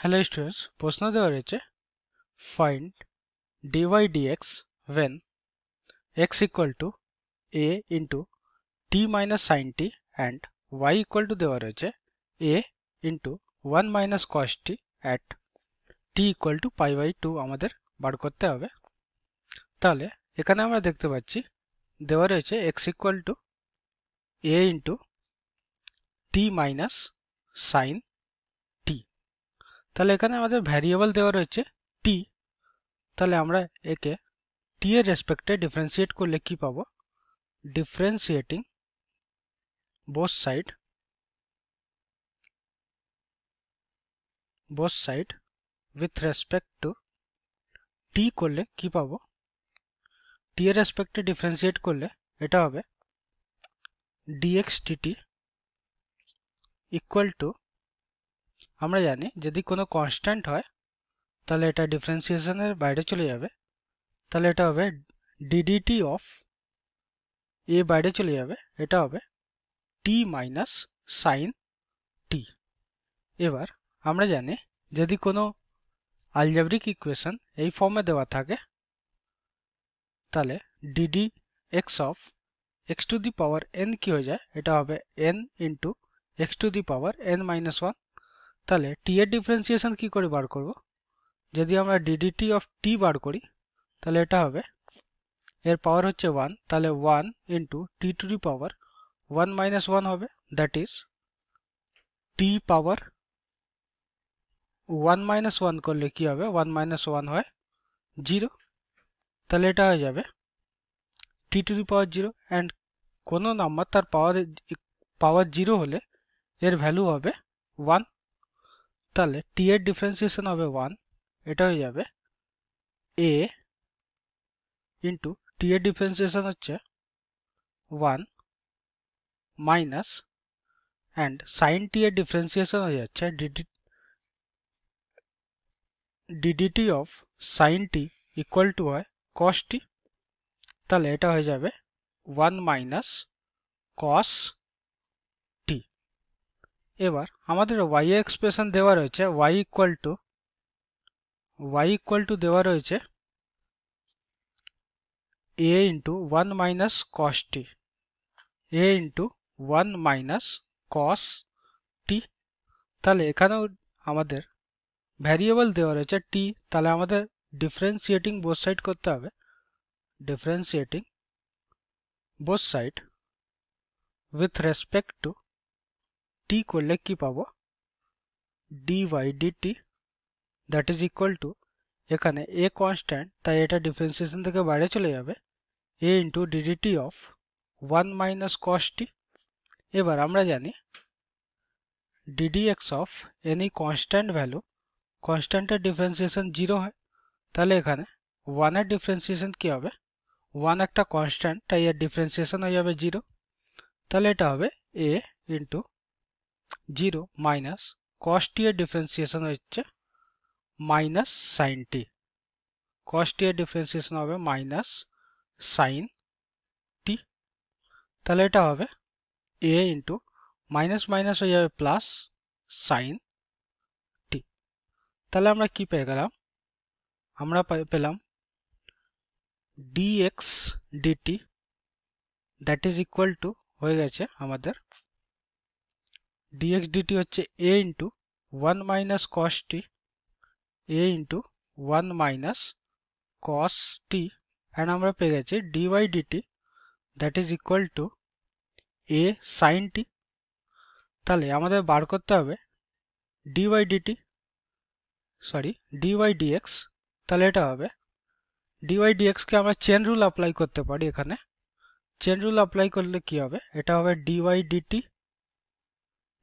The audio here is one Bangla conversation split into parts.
হ্যালো স্টুডেন্টস প্রশ্ন দেওয়া রয়েছে find d y d x when x equal to a into t minus sine t and y equal to দেওয়া রয়েছে a into one minus cos t at t equal to pi by two আমাদের বার করতে হবে তাহলে এখানে আমরা দেখতে পাচ্ছি দেওয়া রয়েছে x equal to a into t minus sine তাহলে এখানে আমাদের ভেরিয়েবল দেওয়া রয়েছে t তাহলে আমরা একে t এর respectে ডিফারেনশিয়েট কো লিখি পাবো differentiating both side both side with respect to t করলে কি পাবো t এর respectে ডিফারেনশিয়েট করলে এটা হবে dx dt इक्वल टू আমরা জানি যদি কোনো কনস্ট্যান্ট হয় তাহলে এটা ডিফারেন্সিয়েশনে বাইডে চলে যাবে তাহলে এটা হবে ডিডিটি অফ এ বাইডে চলে যাবে এটা হবে টি মাইনাস সাইন টি এবারে আমরা জানি যদি কোনো অ্যালজেব্রিক ইকুয়েশন এই ফর্মে দেওয়া থাকে তাহলে d d x of x to the power n কি হয়ে যায় এটা হবে n into x to the power n minus 1 তাহলে টি এর ডিফারেন্সিয়েশন কি করে বার করব যদি আমরা ডি ডিটি অফ টি বার করি তাহলে এটা হবে এর পাওয়ার হচ্ছে 1 তাহলে 1 ইনটু টি টু দি পাওয়ার 1 - 1 হবে দ্যাট ইজ টি পাওয়ার 1 - 1 করলে কি হবে 1 - 1 হয় 0 তাহলে এটা হয়ে যাবে টি টু দি পাওয়ার 0 এন্ড কোন কোন নমতার পাওয়ার পাওয়ার 0 হলে এর ভ্যালু হবে 1 তাহলে টি এর ডিফারেন্সিয়েশন অফ এ 1 এটা হয়ে যাবে এ ইনটু টি এর ডিফারেন্সিয়েশন হচ্ছে 1 মাইনাস এন্ড সাইন টি এর ডিফারেন্সিয়েশন হচ্ছে d d t of sine t equal to cos t তাহলে এটা হয়ে যাবে 1 মাইনাস cos এবার আমাদের ওয়াই এক্সপ্রেশন দেওয়া রয়েছে y equal to y equal to দেওয়া রয়েছে a into one minus cos t a into one minus cos t তাহলে এখানেও আমাদের ভ্যারিয়েবল দেওয়া রয়েছে টি তাহলে আমাদের ডিফারেন্সিয়েটিং বোথ সাইড করতে হবে differentiating both side with respect to t को ले की पावो d t that is equal to एखे ए कन्सटैंट तटा डिफरेंसिएशन देखे बड़े चले जाए a into d d t of one minus cos t एबी d d x of any constant value constant differentiation zero है तेल एखे वन डिफरेंसिएशन की वन एक कन्सटैंट तर डिफरेंसिएशन हो जाए जिरो तेल ये ए इंटू 0 - cos t এর ডিফারেন্সিয়েশন হচ্ছে - sin t cos t এর ডিফারেন্সিয়েশন হবে - sin t তাহলে এটা হবে a *-- হয়ে হবে + sin t তাহলে আমরা কি পেয়ে গেলাম আমরা পেলাম dx dt that is equal to হয়ে গেছে আমাদের ডিএক্স টি হচ্ছে a into one minus cos t a into one minus cos t and আমরা পেয়ে গেছি dy dt that is equal to a sine t তাহলে আমাদের বার করতে হবে dy dt sorry dy dx তাহলে এটা হবে ডিওয়াই ডিএক্সকে আমরা চেন রুল অ্যাপ্লাই করতে পারি এখানে চেন রুল অ্যাপ্লাই করলে কি হবে এটা হবে ডিওয়াই ডিটি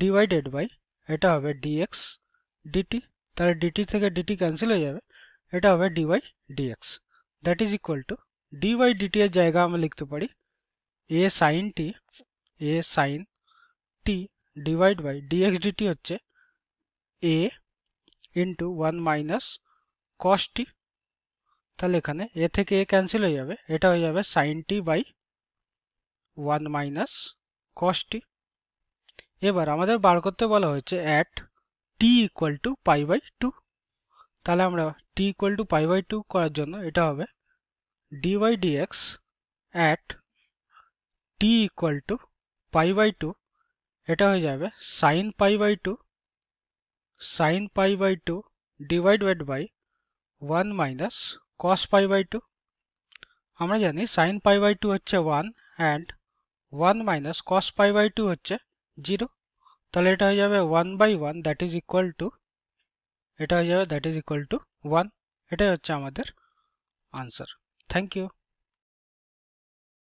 ডিভাইডেড বাই এটা হবে ডিএক্স ডিটি তাহলে ডিটি থেকে ডিটি ক্যান্সেল হয়ে যাবে এটা হবে dy dx that is equal to dy dt এর জায়গা আমরা লিখতে পারি a sine t a sine t divide by dx dt হচ্ছে a into one minus cos t তাহলে এখানে এ থেকে এ ক্যান্সেল হয়ে যাবে এটা হয়ে যাবে sine t by one minus cos t এবার আমাদের বার করতে বলা হয়েছে at t equal to pi by two তাহলে আমরা t equal to pi by two করার জন্য এটা হবে d y d x at t equal to pi by two এটা হয়ে যাবে sine pi by two sine pi by two divided by one minus cos pi by two আমরা জানি সাইন পাই বাই টু হচ্ছে one and one minus cos pi by two হচ্ছে জিরো তাহলে এটা হয়ে যাবে one by one that is equal to এটা হয়ে যাবে that is equal to one এটাই হচ্ছে আমাদের আনসার থ্যাংক ইউ